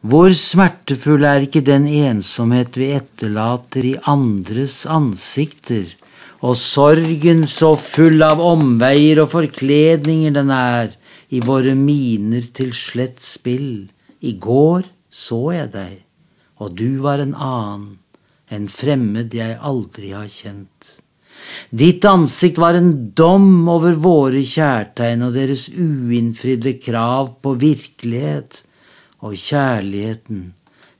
Hvor smertefull er ikke den ensomhet vi etterlater i andres ansikter, og sorgen så full av omveier og forkledninger den er i våre miner til slett spill. I går så jeg deg, og du var en annen, en fremmed jeg aldri har kjent. Ditt ansikt var en dom over våre kjærtegn og deres uinnfridde krav på virkelighet og kjærligheten,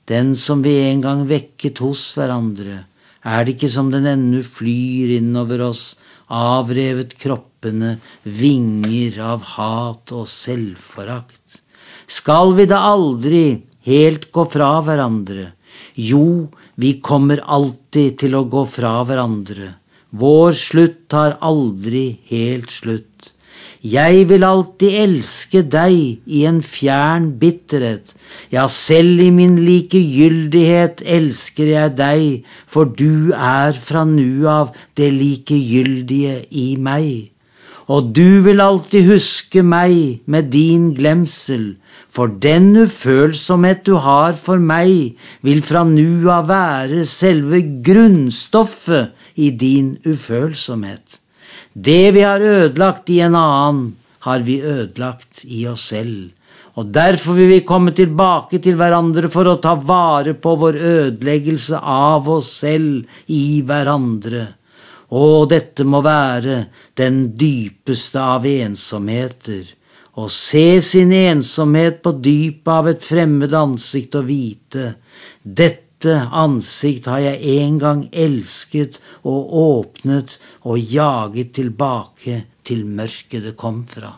den som vi en gang vekket hos hverandre, er det ikke som den ennu flyr innover oss, avrevet kroppene, vinger av hat og selvforakt? Skal vi da aldri helt gå fra hverandre? Jo, vi kommer alltid til å gå fra hverandre. Vår slutt tar aldri helt slutt. Jeg vil alltid elske deg i en fjern bitterhet. Ja, selv i min likegyldighet elsker jeg deg, for du er fra nu av det likegyldige i meg. Og du vil alltid huske meg med din glemsel, for den ufølsomhet du har for meg, vil fra nu av være selve grunnstoffet i din ufølsomhet. Det vi har ødelagt i en annen, har vi ødelagt i oss selv. Og derfor vil vi komme tilbake til hverandre for å ta vare på vår ødeleggelse av oss selv i hverandre. Og dette må være den dypeste av ensomheter. Å se sin ensomhet på dypet av et fremmed ansikt og vite dette dette ansikt har jeg en gang elsket og åpnet og jaget tilbake til mørket det kom fra.